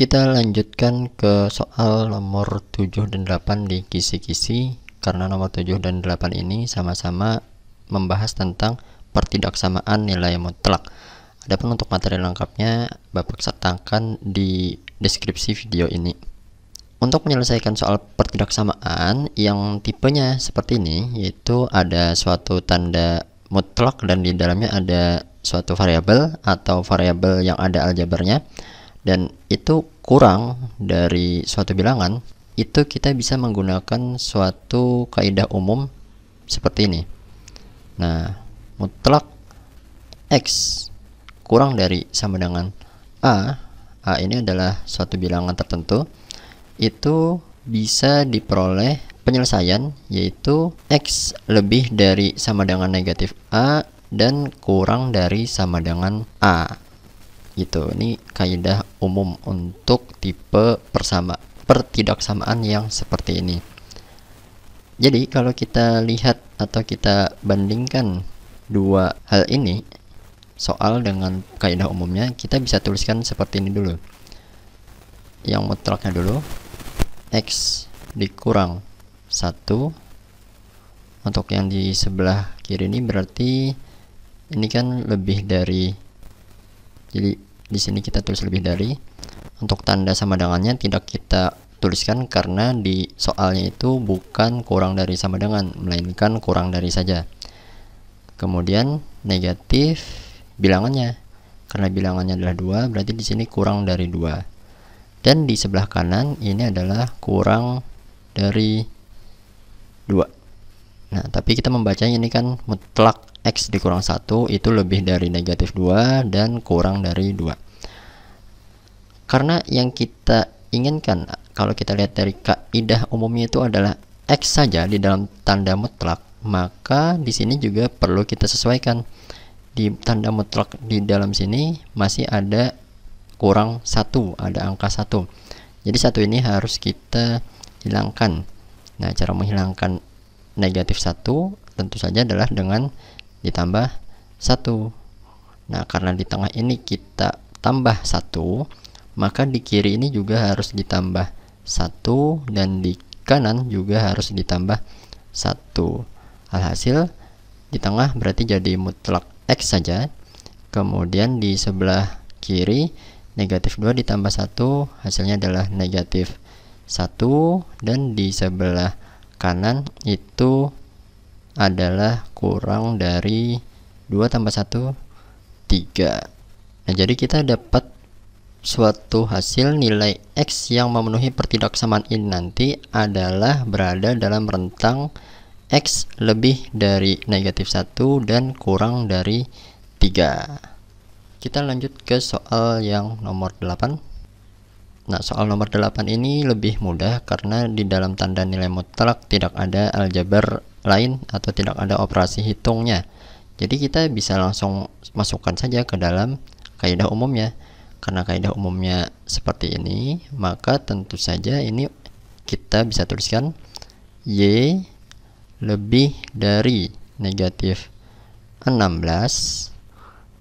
Kita lanjutkan ke soal nomor 7 dan 8 di kisi-kisi karena nomor 7 dan 8 ini sama-sama membahas tentang pertidaksamaan nilai mutlak. Adapun untuk materi lengkapnya Bapak sertakan di deskripsi video ini. Untuk menyelesaikan soal pertidaksamaan yang tipenya seperti ini yaitu ada suatu tanda mutlak dan di dalamnya ada suatu variabel atau variabel yang ada aljabarnya dan itu kurang dari suatu bilangan, itu kita bisa menggunakan suatu kaidah umum seperti ini. Nah, mutlak x kurang dari sama dengan a, a ini adalah suatu bilangan tertentu, itu bisa diperoleh penyelesaian yaitu x lebih dari sama dengan negatif a dan kurang dari sama dengan a gitu ini kaidah umum untuk tipe persama pertidaksamaan yang seperti ini jadi kalau kita lihat atau kita bandingkan dua hal ini soal dengan kaidah umumnya kita bisa tuliskan seperti ini dulu yang mutlaknya dulu x dikurang 1 untuk yang di sebelah kiri ini berarti ini kan lebih dari jadi di sini kita tulis lebih dari untuk tanda sama dengannya tidak kita tuliskan karena di soalnya itu bukan kurang dari sama dengan melainkan kurang dari saja kemudian negatif bilangannya karena bilangannya adalah dua berarti di sini kurang dari dua. dan di sebelah kanan ini adalah kurang dari dua. Nah, tapi kita membacanya ini kan mutlak X dikurang satu itu lebih dari negatif 2 dan kurang dari 2. Karena yang kita inginkan, kalau kita lihat dari kaidah umumnya itu adalah X saja di dalam tanda mutlak, maka di sini juga perlu kita sesuaikan. Di tanda mutlak di dalam sini masih ada kurang satu ada angka satu jadi satu ini harus kita hilangkan nah cara menghilangkan negatif 1 tentu saja adalah dengan ditambah 1 nah karena di tengah ini kita tambah 1 maka di kiri ini juga harus ditambah 1 dan di kanan juga harus ditambah 1 alhasil di tengah berarti jadi mutlak X saja kemudian di sebelah kiri negatif 2 ditambah 1 hasilnya adalah negatif 1 dan di sebelah kanan itu adalah kurang dari 2 tambah 1 3 nah jadi kita dapat suatu hasil nilai X yang memenuhi pertidaksamaan ini nanti adalah berada dalam rentang X lebih dari negatif 1 dan kurang dari 3 kita lanjut ke soal yang nomor 8 Nah, soal nomor 8 ini lebih mudah karena di dalam tanda nilai mutlak tidak ada aljabar lain atau tidak ada operasi hitungnya. Jadi kita bisa langsung masukkan saja ke dalam kaidah umumnya. Karena kaidah umumnya seperti ini, maka tentu saja ini kita bisa tuliskan Y lebih dari negatif 16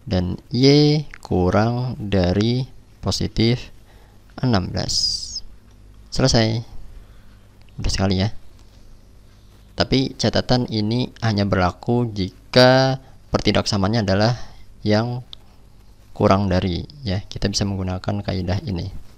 dan Y kurang dari positif 16 selesai mudah sekali ya tapi catatan ini hanya berlaku jika pertidaksamannya adalah yang kurang dari ya kita bisa menggunakan kaidah ini